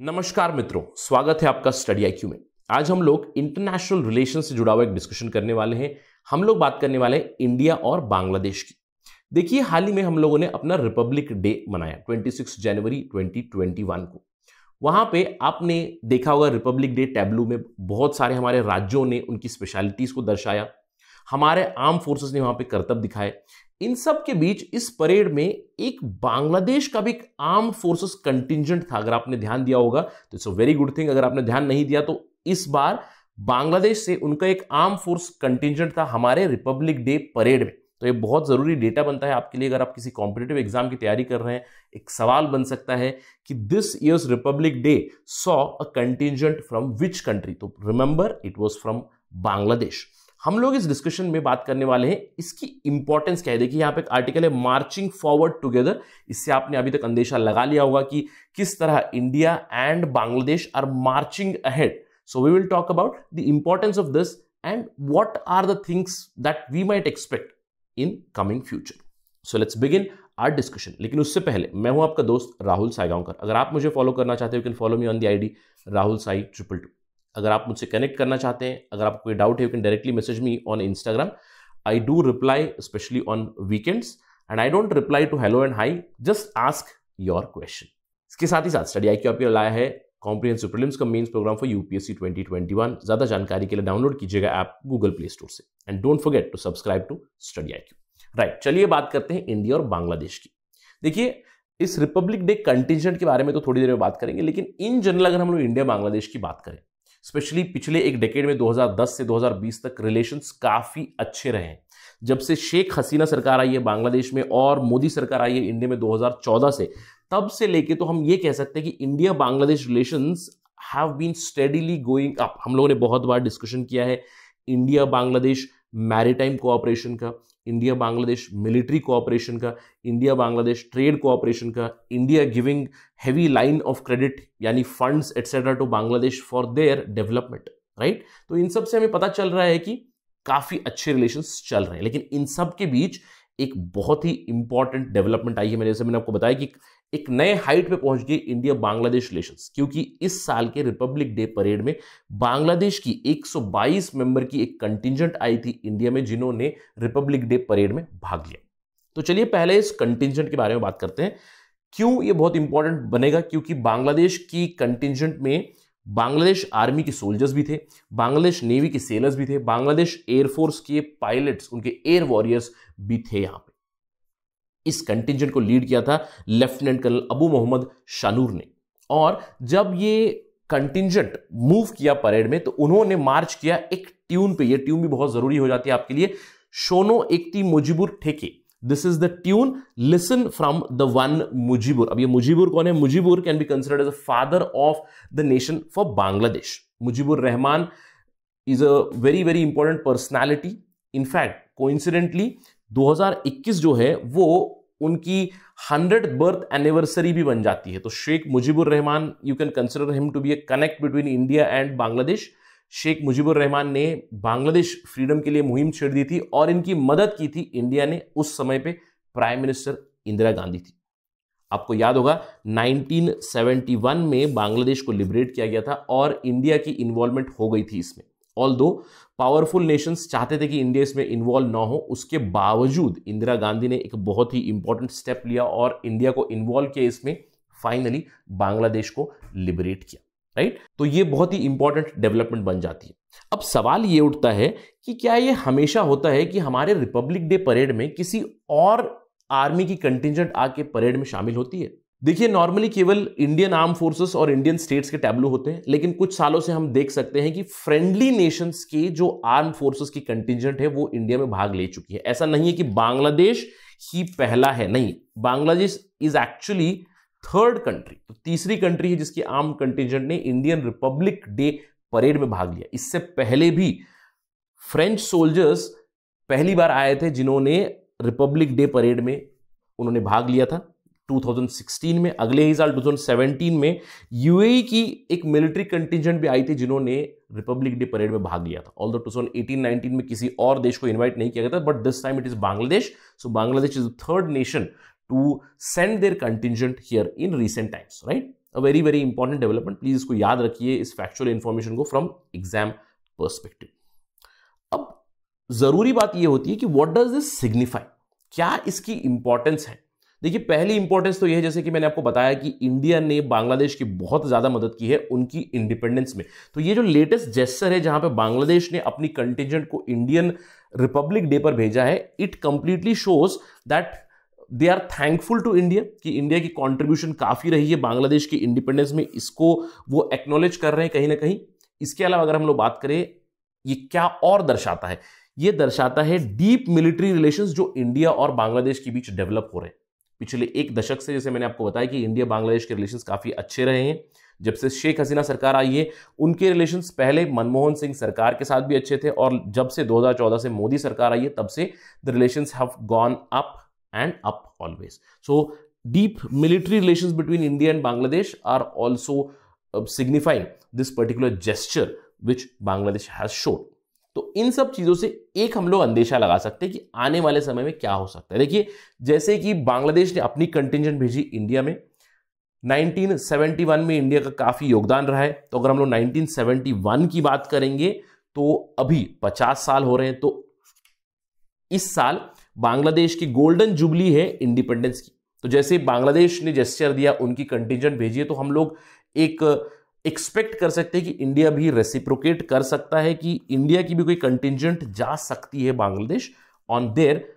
नमस्कार मित्रों स्वागत है आपका स्टडी आई में आज हम लोग इंटरनेशनल रिलेशन से जुड़ा हुआ एक डिस्कशन करने वाले हैं हम लोग बात करने वाले हैं इंडिया और बांग्लादेश की देखिए हाल ही में हम लोगों ने अपना रिपब्लिक डे मनाया 26 जनवरी 2021 को वहां पे आपने देखा होगा रिपब्लिक डे टैबलू में बहुत सारे हमारे राज्यों ने उनकी स्पेशलिटीज़ को दर्शाया हमारे आर्म फोर्सेस ने वहां पे कर्तव्य दिखाए इन सब के बीच इस परेड में एक बांग्लादेश का भी एक आर्म फोर्सेस कंटिजेंट था अगर आपने ध्यान दिया होगा तो it's a very good thing अगर आपने ध्यान नहीं दिया तो इस बार बांग्लादेश से उनका एक आर्म फोर्स कंटिजेंट था हमारे रिपब्लिक डे परेड में तो ये बहुत ज़रूरी डेटा बनता है आपके लिए अगर आप किसी कॉम्पिटेटिव एग्जाम की तैयारी कर रहे हैं एक सवाल बन सकता है कि this year's republic day saw a contingent from which country तो remember it was from Bangladesh हम लोग इस डिस्कशन में बात करने वाले हैं इसकी इंपॉर्टेंस क्या है देखिए यहाँ पे एक आर्टिकल है मार्चिंग फॉरवर्ड टुगेदर इससे आपने अभी तक अंदेशा लगा लिया होगा कि किस तरह India and Bangladesh are marching ahead so we will talk about the importance of this and what are the things that we might expect in coming future so let's begin our discussion लेकिन उससे पहले मैं हूं आपका दोस्त राहुल साईगांवकर अगर आप मुझे फॉलो करना चाहते हो can follow me on the ID Rahul Sai triple two अगर आप मुझसे कनेक्ट करना चाहते हैं अगर आपको कोई डाउट है you can directly message me on Instagram I do reply specially on weekends and I don't reply to hello and hi just ask your question इसके साथ ही साथ स्टडी आई क्यू आपके लाया है कॉम्प्रीहेंसिव प्रिलिम्स का mains program for UPSC 2021 ज्यादा जानकारी के लिए डाउनलोड कीजिएगा ऐप गूगल प्ले स्टोर से and don't forget to subscribe to study I Q right चलिए बात करते हैं इंडिया और बांग्लादेश की देखिए इस रिपब्लिक डे कंटिजेंट के बारे में तो थोड़ी देर में बात करेंगे लेकिन इन जनरल अगर हम लोग इंडिया बांग्लादेश की बात करें स्पेशली पिछले एक डेकेड में 2010 से 2020 तक रिलेशंस काफ़ी अच्छे रहे हैं जब से शेख हसीना सरकार आई है बांग्लादेश में और मोदी सरकार आई है इंडिया में 2014 से तब से लेके तो हम ये कह सकते हैं कि India Bangladesh relations have been steadily going up हम लोगों ने बहुत बार डिस्कशन किया है इंडिया बांग्लादेश मैरिटाइम कोऑपरेशन का इंडिया बांग्लादेश मिलिट्री कोऑपरेशन का इंडिया बांग्लादेश ट्रेड कोऑपरेशन का India giving heavy line of credit यानी funds etcetera to Bangladesh for their development right तो इन सब से हमें पता चल रहा है कि काफ़ी अच्छे रिलेशन चल रहे हैं लेकिन इन सब के बीच एक बहुत ही इंपॉर्टेंट डेवलपमेंट आई है मेरे से मैंने आपको बताया कि एक नए हाइट पे पहुंच गई इंडिया बांग्लादेश रिलेशन क्योंकि इस साल के रिपब्लिक डे परेड में बांग्लादेश की 122 मेंबर की एक कंटिजेंट आई थी इंडिया में जिन्होंने रिपब्लिक डे परेड में भाग लिया तो चलिए पहले इस कंटिजेंट के बारे में बात करते हैं क्यों ये बहुत इंपॉर्टेंट बनेगा क्योंकि बांग्लादेश की कंटिजेंट में बांग्लादेश आर्मी के सोल्जर्स भी थे बांग्लादेश नेवी के सेलर्स भी थे बांग्लादेश एयरफोर्स के पायलट्स उनके एयर वॉरियर्स भी थे यहां पे इस कंटिजेंट को लीड किया था लेफ्टिनेंट कर्नल अबू मोहम्मद शानूर ने और जब ये कंटिजेंट मूव किया परेड में तो उन्होंने मार्च किया एक ट्यून पे ये ट्यून भी बहुत जरूरी हो जाती है आपके लिए शोनो एकती मुजिबुर ठेके this is the tune listen from the one Mujibur अब ये मुजीबुर कौन है Mujibur can be considered as a father of the nation for Bangladesh Mujibur Rahman is a very very important personality in fact coincidentally 2021 जो है वो उनकी हंड्रेड बर्थ एनिवर्सरी भी बन जाती है तो Sheikh Mujibur Rahman you can consider him to be a connect between India and Bangladesh Sheikh Mujibur Rahman ने बांग्लादेश फ्रीडम के लिए मुहिम छेड़ दी थी और इनकी मदद की थी इंडिया ने उस समय पे प्राइम मिनिस्टर इंदिरा गांधी थी आपको याद होगा 1971 में बांग्लादेश को लिबरेट किया गया था और इंडिया की इन्वॉल्वमेंट हो गई थी इसमें ऑल दो पावरफुल नेशंस चाहते थे कि इंडिया इसमें इन्वॉल्व ना हो उसके बावजूद इंदिरा गांधी ने एक बहुत ही इंपॉर्टेंट स्टेप लिया और इंडिया को इन्वॉल्व किया इसमें फाइनली बांग्लादेश को लिबरेट किया राइट तो ये बहुत ही इंपॉर्टेंट डेवलपमेंट बन जाती है अब सवाल ये उठता है कि क्या ये हमेशा होता है कि हमारे रिपब्लिक डे परेड में किसी और आर्मी की कंटिजेंट आके परेड में शामिल होती है देखिए नॉर्मली केवल इंडियन आर्म फोर्सेस और इंडियन स्टेट्स के टैबलू होते हैं लेकिन कुछ सालों से हम देख सकते हैं कि फ्रेंडली नेशंस के जो आर्म फोर्सेस की कंटिजेंट है वो इंडिया में भाग ले चुकी है ऐसा नहीं है कि बांग्लादेश ही पहला है नहीं Bangladesh is actually third country तो तीसरी कंट्री है जिसकी आर्म कंटिजेंट ने इंडियन रिपब्लिक डे परेड में भाग लिया इससे पहले भी फ्रेंच सोल्जर्स पहली बार आए थे जिन्होंने रिपब्लिक डे परेड में उन्होंने भाग लिया था 2016 में अगले ही साल 2017 में यूएई की एक मिलिट्री कंटिजेंट भी आई थी जिन्होंने रिपब्लिक डे परेड में भाग लिया था ऑल दो टू में किसी और देश को इनवाइट नहीं किया गया था but this time it is Bangladesh so Bangladesh is third nation to send their contingent here in recent times, right? A very, very important development. Please isko yaad rakhiye is factual information को from exam perspective. ab zaruri baat ye hoti hai ki what does this signify? kya iski importance hai देखिए पहली importance तो यह है जैसे कि मैंने आपको बताया कि इंडिया ने बांग्लादेश की बहुत ज़्यादा मदद की है उनकी इंडिपेंडेंस में तो ये जो लेटेस्ट जेस्टर है जहां पे बांग्लादेश ने अपनी कंटिजेंट को इंडियन रिपब्लिक डे पर भेजा है it completely shows that they are thankful to India कि इंडिया की कॉन्ट्रीब्यूशन काफ़ी रही है बांग्लादेश की इंडिपेंडेंस में इसको वो एक्नोलेज कर रहे हैं कहीं ना कहीं इसके अलावा अगर हम लोग बात करें ये क्या और दर्शाता है ये दर्शाता है डीप मिलिट्री रिलेशंस जो इंडिया और बांग्लादेश के बीच डेवलप हो रहे हैं पिछले एक दशक से जैसे मैंने आपको बताया कि इंडिया बांग्लादेश के रिलेशंस काफ़ी अच्छे रहे हैं जब से शेख हसीना सरकार आई है उनके रिलेशंस पहले मनमोहन सिंह सरकार के साथ भी अच्छे थे और जब से 2014 से मोदी सरकार आई है तब से the relations have gone up and up always so deep military relation between India and Bangladesh are also signifying this particular gesture which Bangladesh has showed तो इन सब चीजों से एक हम लोग अंदेशा लगा सकते हैं कि आने वाले समय में क्या हो सकता है देखिए जैसे कि बांग्लादेश ने अपनी कंटिजेंट भेजी इंडिया में 1971 में इंडिया का काफी योगदान रहा है तो अगर हम लोग 1971 की बात करेंगे तो अभी 50 साल हो रहे हैं तो इस साल बांग्लादेश की गोल्डन जुबली है इंडिपेंडेंस की तो जैसे बांग्लादेश ने जेस्चर दिया उनकी कंटिजेंट भेजी है तो हम लोग एक एक्सपेक्ट कर सकते हैं कि इंडिया भी रेसिप्रोकेट कर सकता है कि इंडिया की भी कोई कंटिजेंट जा सकती है Bangladesh on their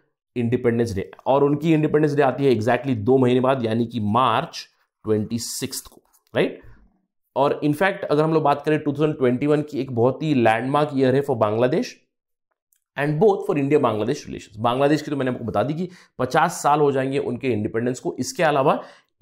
independence day और उनकी इंडिपेंडेंस डे आती है एग्जैक्टली exactly दो महीने बाद यानी कि मार्च ट्वेंटी सिक्स को राइट और इनफैक्ट अगर हम लोग बात करें 2021 की एक बहुत ही लैंडमार्क ईयर है for Bangladesh and both for India Bangladesh relation Bangladesh की तो मैंने आपको बता दी कि पचास साल हो जाएंगे उनके इंडिपेंडेंस को इसके अलावा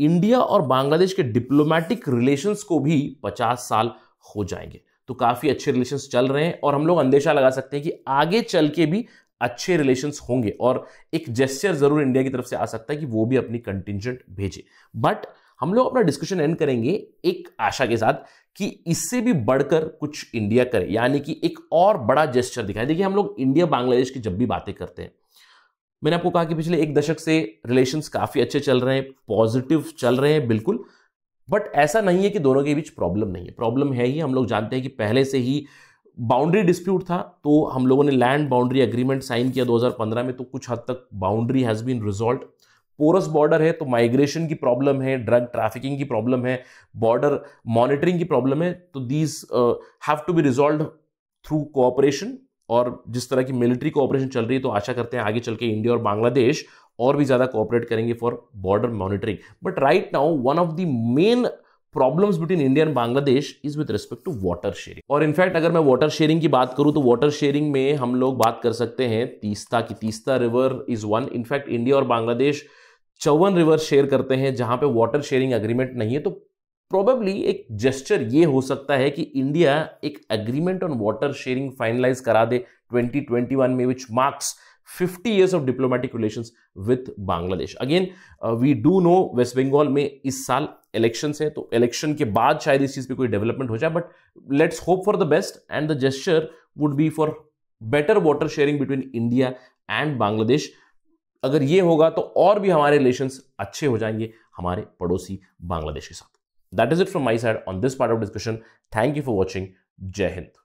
इंडिया और बांग्लादेश के डिप्लोमेटिक रिलेशंस को भी पचास साल हो जाएंगे तो काफ़ी अच्छे रिलेशंस चल रहे हैं और हम लोग अंदेशा लगा सकते हैं कि आगे चल के भी अच्छे रिलेशंस होंगे और एक जेस्चर जरूर इंडिया की तरफ से आ सकता है कि वो भी अपनी कंटिजेंट भेजे बट हम लोग अपना डिस्कशन एंड करेंगे एक आशा के साथ कि इससे भी बढ़कर कुछ इंडिया करे यानी कि एक और बड़ा जेस्चर दिखाए देखिए हम लोग इंडिया बांग्लादेश की जब भी बातें करते हैं मैंने आपको कहा कि पिछले एक दशक से रिलेशंस काफ़ी अच्छे चल रहे हैं पॉजिटिव चल रहे हैं बिल्कुल बट ऐसा नहीं है कि दोनों के बीच प्रॉब्लम नहीं है प्रॉब्लम है ही हम लोग जानते हैं कि पहले से ही बाउंड्री डिस्प्यूट था तो हम लोगों ने लैंड बाउंड्री एग्रीमेंट साइन किया 2015 में तो कुछ हद तक boundary has been resolve porous border है तो माइग्रेशन की प्रॉब्लम है ड्रग ट्रैफिकिंग की प्रॉब्लम है बॉर्डर मॉनिटरिंग की प्रॉब्लम है तो these have to be resolve through cooperation और जिस तरह की मिलिट्री कोऑपरेशन चल रही है तो आशा करते हैं आगे चल के इंडिया और बांग्लादेश और भी ज़्यादा कोऑपरेट करेंगे for border monitoring but right now one of the main problems between India and Bangladesh is with respect to water sharing और इनफैक्ट अगर मैं वाटर शेयरिंग की बात करूं तो वाटर शेयरिंग में हम लोग बात कर सकते हैं तीस्ता की Teesta river is one in fact India और बांग्लादेश चौवन रिवर शेयर करते हैं जहां पे वाटर शेयरिंग एग्रीमेंट नहीं है तो प्रोबेबली एक जेस्चर ये हो सकता है कि इंडिया एक agreement on water sharing finalize करा दे 2021 में which marks 50 years of diplomatic relations with Bangladesh again we do know West Bengal में इस साल इलेक्शन है तो इलेक्शन के बाद शायद इस चीज़ पे कोई डेवलपमेंट हो जाए but let's hope for the best and the gesture would be for better water sharing between India and Bangladesh अगर ये होगा तो और भी हमारे रिलेशन अच्छे हो जाएंगे हमारे पड़ोसी बांग्लादेश के साथ that is it from my side on this part of discussion thank you for watching Jai Hind